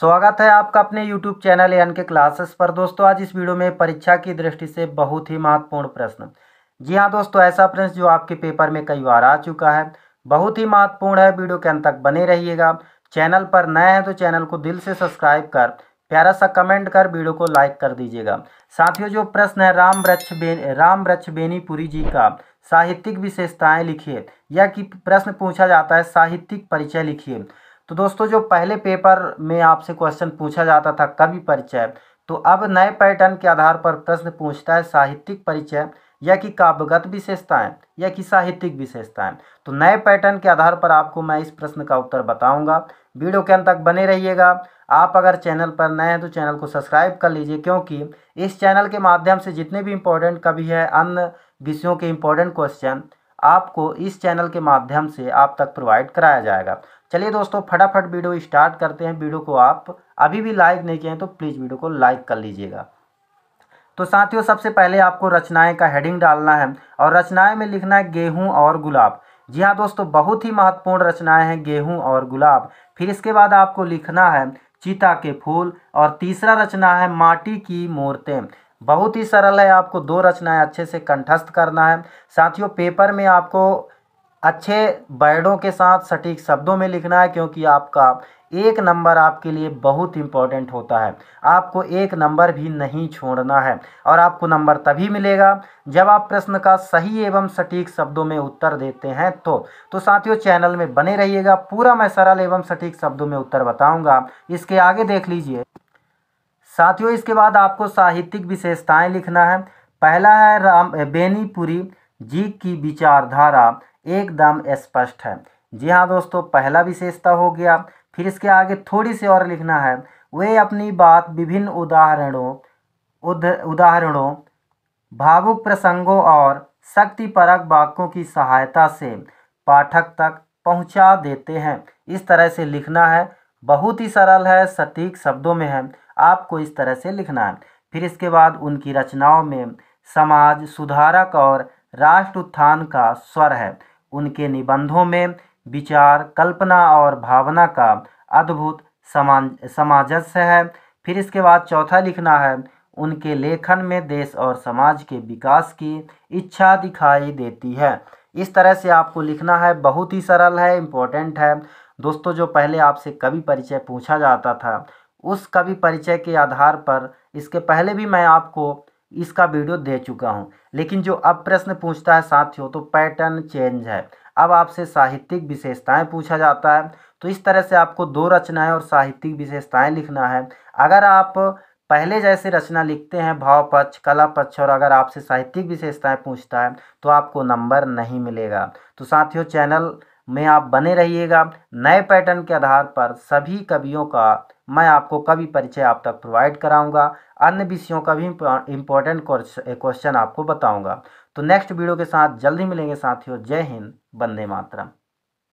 स्वागत है आपका अपने YouTube channel N K classes पर दोस्तों आज इस वीडियो में परीक्षा की दृष्टि से बहुत ही महत्वपूर्ण प्रश्न जी हाँ दोस्तों ऐसा प्रश्न जो आपके पेपर में कई बार आ चुका है बहुत ही महत्वपूर्ण है वीडियो के अंत तक बने रहिएगा चैनल पर नए हैं तो चैनल को दिल से सब्सक्राइब कर प्यारा सा कमेंट कर वीडियो को लाइक कर दीजिएगा साथियों जो प्रश्न है राम वृक्ष राम वृक्ष बेनीपुरी जी का साहित्यिक विशेषताएँ लिखिए या कि प्रश्न पूछा जाता है साहित्यिक परिचय लिखिए तो दोस्तों जो पहले पेपर में आपसे क्वेश्चन पूछा जाता था कवि परिचय तो अब नए पैटर्न के आधार पर प्रश्न पूछता है साहित्यिक परिचय या कि काव्यगत विशेषताएं या कि साहित्यिक विशेषताएं तो नए पैटर्न के आधार पर आपको मैं इस प्रश्न का उत्तर बताऊंगा वीडियो के अंत तक बने रहिएगा आप अगर चैनल पर नए हैं तो चैनल को सब्सक्राइब कर लीजिए क्योंकि इस चैनल के माध्यम से जितने भी इम्पोर्टेंट कवि है अन्य विषयों के इम्पोर्टेंट क्वेश्चन आपको इस चैनल के माध्यम से आप तक प्रोवाइड कराया जाएगा चलिए दोस्तों फटाफट वीडियो स्टार्ट करते हैं वीडियो को आप अभी भी लाइक नहीं किए हैं तो प्लीज़ वीडियो को लाइक कर लीजिएगा तो साथियों सबसे पहले आपको रचनाएं का हेडिंग डालना है और रचनाएं में लिखना है गेहूं और गुलाब जी हाँ दोस्तों बहुत ही महत्वपूर्ण रचनाएं हैं गेहूं और गुलाब फिर इसके बाद आपको लिखना है चीता के फूल और तीसरा रचना है माटी की मूर्तें बहुत ही सरल है आपको दो रचनाएं अच्छे से कंठस्थ करना है साथियों पेपर में आपको अच्छे वर्डों के साथ सटीक शब्दों में लिखना है क्योंकि आपका एक नंबर आपके लिए बहुत इम्पॉर्टेंट होता है आपको एक नंबर भी नहीं छोड़ना है और आपको नंबर तभी मिलेगा जब आप प्रश्न का सही एवं सटीक शब्दों में उत्तर देते हैं तो तो साथियों चैनल में बने रहिएगा पूरा मैं सरल एवं सटीक शब्दों में उत्तर बताऊंगा इसके आगे देख लीजिए साथियों इसके बाद आपको साहित्यिक विशेषताएँ लिखना है पहला है राम बेनीपुरी जी की विचारधारा एकदम स्पष्ट है जी हाँ दोस्तों पहला विशेषता तो हो गया फिर इसके आगे थोड़ी सी और लिखना है वे अपनी बात विभिन्न उदाहरणों उद, उदाहरणों भावुक प्रसंगों और शक्तिपरक वाक्यों की सहायता से पाठक तक पहुंचा देते हैं इस तरह से लिखना है बहुत ही सरल है सटीक शब्दों में है आपको इस तरह से लिखना है फिर इसके बाद उनकी रचनाओं में समाज सुधारक और राष्ट्र उत्थान का स्वर है उनके निबंधों में विचार कल्पना और भावना का अद्भुत समाज सामंजस्य है फिर इसके बाद चौथा लिखना है उनके लेखन में देश और समाज के विकास की इच्छा दिखाई देती है इस तरह से आपको लिखना है बहुत ही सरल है इम्पोर्टेंट है दोस्तों जो पहले आपसे कवि परिचय पूछा जाता था उस कवि परिचय के आधार पर इसके पहले भी मैं आपको इसका वीडियो दे चुका हूँ लेकिन जो अब प्रश्न पूछता है साथियों तो पैटर्न चेंज है अब आपसे साहित्यिक विशेषताएं पूछा जाता है तो इस तरह से आपको दो रचनाएं और साहित्यिक विशेषताएं लिखना है अगर आप पहले जैसे रचना लिखते हैं भाव पक्ष कला पक्ष और अगर आपसे साहित्यिक विशेषताएं पूछता है तो आपको नंबर नहीं मिलेगा तो साथियों चैनल में आप बने रहिएगा नए पैटर्न के आधार पर सभी कवियों का मैं आपको कभी परिचय आप तक प्रोवाइड कराऊंगा अन्य विषयों का भी इम्पोर्टेंट क्वेश्चन आपको बताऊंगा तो नेक्स्ट वीडियो के साथ जल्दी मिलेंगे साथियों जय हिंद बंदे मातरम